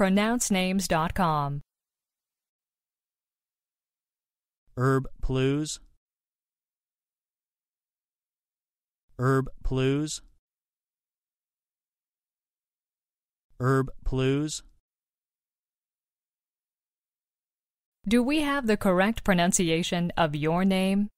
pronouncenames.com. Herb Plews. Herb Plews. Herb Plews. Do we have the correct pronunciation of your name?